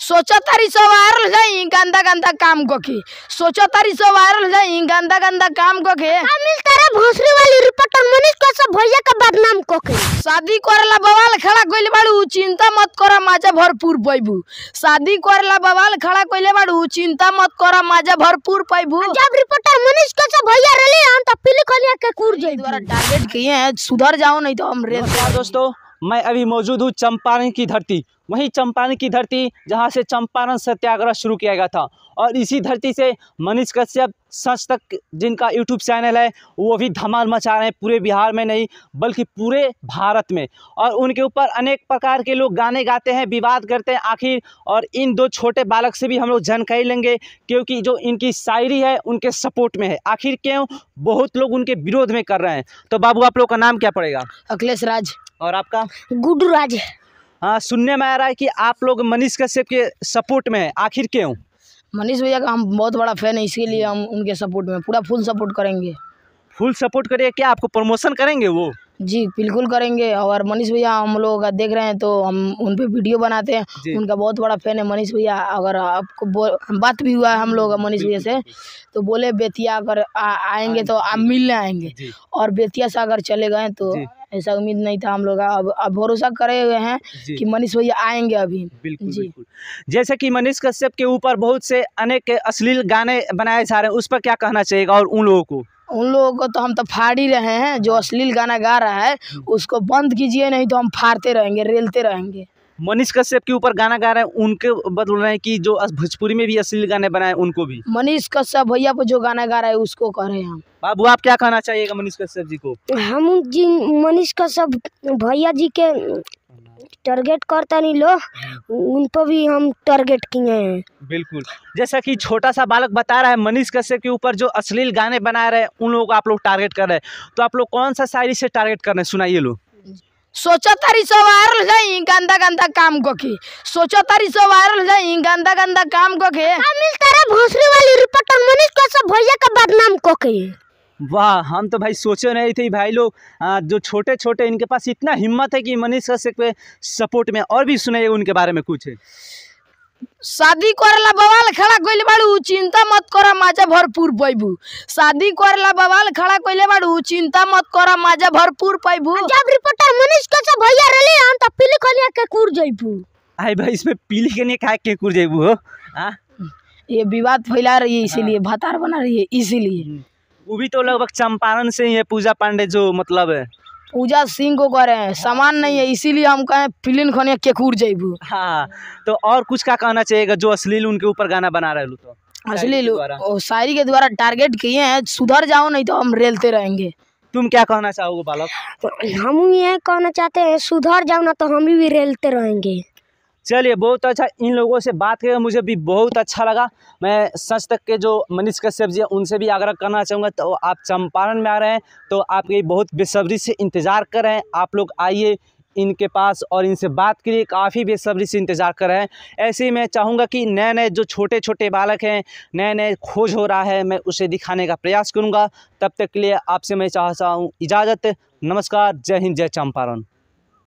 सोचा तारी सब वायरल जाई गंदा गंदा काम को के सोचा तारी सब वायरल जाई गंदा गंदा काम को के मिल तारा भोसरी वाली रिपोर्टर मनीष को सब भैया का बदनाम को के शादी करला बवाल खड़ा कोइले बाड़ू चिंता मत कर माजा भरपूर पैबू शादी करला बवाल खड़ा कोइले बाड़ू चिंता मत कर माजा भरपूर पैबू जब रिपोर्टर मनीष को सब भैया रेले हम तो त खलिया के कूर जाई द्वारा टारगेट किए हैं सुधर जाओ नहीं तो हम रे दोस्तों मैं अभी मौजूद हूँ चंपारण की धरती वहीं चंपारण की धरती जहां से चंपारण सत्याग्रह शुरू किया गया था और इसी धरती से मनीष कश्यप सच तक जिनका यूट्यूब चैनल है वो भी धमाल मचा रहे हैं पूरे बिहार में नहीं बल्कि पूरे भारत में और उनके ऊपर अनेक प्रकार के लोग गाने गाते हैं विवाद करते हैं आखिर और इन दो छोटे बालक से भी हम लोग जानकारी लेंगे क्योंकि जो इनकी शायरी है उनके सपोर्ट में है आखिर क्यों बहुत लोग उनके विरोध में कर रहे हैं तो बाबू आप लोग का नाम क्या पड़ेगा अखिलेश राज और आपका गुडू राज हाँ सुनने में आ रहा है कि आप लोग मनीष कश्यप के सपोर्ट में हैं आखिर क्यों मनीष भैया का हम बहुत बड़ा फैन है इसीलिए हम उनके सपोर्ट में पूरा फुल सपोर्ट करेंगे फुल सपोर्ट करिए क्या आपको प्रमोशन करेंगे वो जी बिल्कुल करेंगे और मनीष भैया हम लोगों का देख रहे हैं तो हम उन पर वीडियो बनाते हैं उनका बहुत बड़ा फैन है मनीष भैया अगर आपको बात भी हुआ है हम लोग मनीष भैया से तो बोले बेतिया अगर आएंगे तो आप मिलने आएंगे और बेतिया से अगर चले गए तो ऐसा उम्मीद नहीं था हम लोग अब अब भरोसा करे हुए हैं कि मनीष भैया आएंगे अभी बिल्कुल जी जैसे कि मनीष कश्यप के ऊपर बहुत से अनेक अश्लील गाने बनाए जा रहे हैं उस पर क्या कहना चाहिएगा और उन लोगों को उन लोगों को तो हम तो फाड़ ही रहे हैं जो हाँ। अश्लील गाना गा रहा है हम्म। उसको बंद कीजिए नहीं तो हम फाड़ते रहेंगे रेलते रहेंगे मनीष कश्यप के ऊपर गाना गा रहे हैं उनके बदल रहे हैं कि जो भोजपुरी में भी असली गाने बनाए उनको भी मनीष कश्यप भैया पर जो गाना गा रहे हैं उसको कह रहे हैं बाबू आप क्या कहना चाहिएगा मनीष कश्यप जी को हम जी मनीष कश्यप भैया जी के टारगेट करता नहीं लो उन पर भी हम टारगेट किए हैं बिल्कुल जैसा कि छोटा सा बालक बता रहा है मनीष कश्यप के ऊपर जो अश्लील गाने बना रहे हैं उन लोगों को आप लोग टारगेट कर रहे हैं तो आप लोग कौन सा शायरी से टारगेट कर रहे हैं सुनाइए लोग सोचो तारी सो वायरल जाई गंदा गंदा काम को के सोचो तारी सो वायरल जाई गंदा गंदा काम को के अमिल तेरे भोसड़ी वाली रिपोर्टर मनीष को सब भैया का बदनाम को के वाह हम तो भाई सोचे नहीं थे भाई लोग जो छोटे छोटे इनके पास इतना हिम्मत है कि मनीष कश्यप के सपोर्ट में और भी सुनाइए उनके बारे में कुछ है शादी करेला बवाल खड़ा कैले बाड़ू चिंता मत करा माजा भरपूर पैबू शादी करेला बवाल खड़ा कैले बाड़ू चिंता मत करा माजा भरपूर पैबू जब रिपोर्टर मनीष के कसा भैया रेले हम त पीली खनिया के कूर जइबू आई भाई इसमें पीली के खनिया काहे के कूर जइबू हो हां ये विवाद फैला रही है इसीलिए हाँ। भतार बना रही है इसीलिए हम्म। वो भी तो लगभग चंपारण से ही है पूजा पांडे जो मतलब पूजा सिंह को कह रहे हैं हाँ, सामान नहीं है इसीलिए हम कहें फिल्म खोने केकूर जेबू हाँ तो और कुछ का कहना चाहिएगा जो अश्लील उनके ऊपर गाना बना रहे तो अश्लील शायरी के द्वारा टारगेट किए हैं सुधर जाओ नहीं तो हम रेलते रहेंगे तुम क्या कहना चाहोगे बालक तो हम ये कहना चाहते हैं सुधर जाओ ना तो हम भी रेलते रहेंगे चलिए बहुत अच्छा इन लोगों से बात करके मुझे भी बहुत अच्छा लगा मैं सच तक के जो मनीष कश्यप जी उनसे भी आग्रह करना चाहूँगा तो आप चंपारण में आ रहे हैं तो आपके बहुत बेसब्री से इंतज़ार कर रहे हैं आप लोग आइए इनके पास और इनसे बात के लिए काफ़ी बेसब्री से इंतज़ार कर रहे हैं ऐसे ही मैं चाहूँगा कि नए नए जो छोटे छोटे बालक हैं नए नए खोज हो रहा है मैं उसे दिखाने का प्रयास करूँगा तब तक के लिए आपसे मैं चाहता हूँ इजाज़त नमस्कार जय हिंद जय चंपारण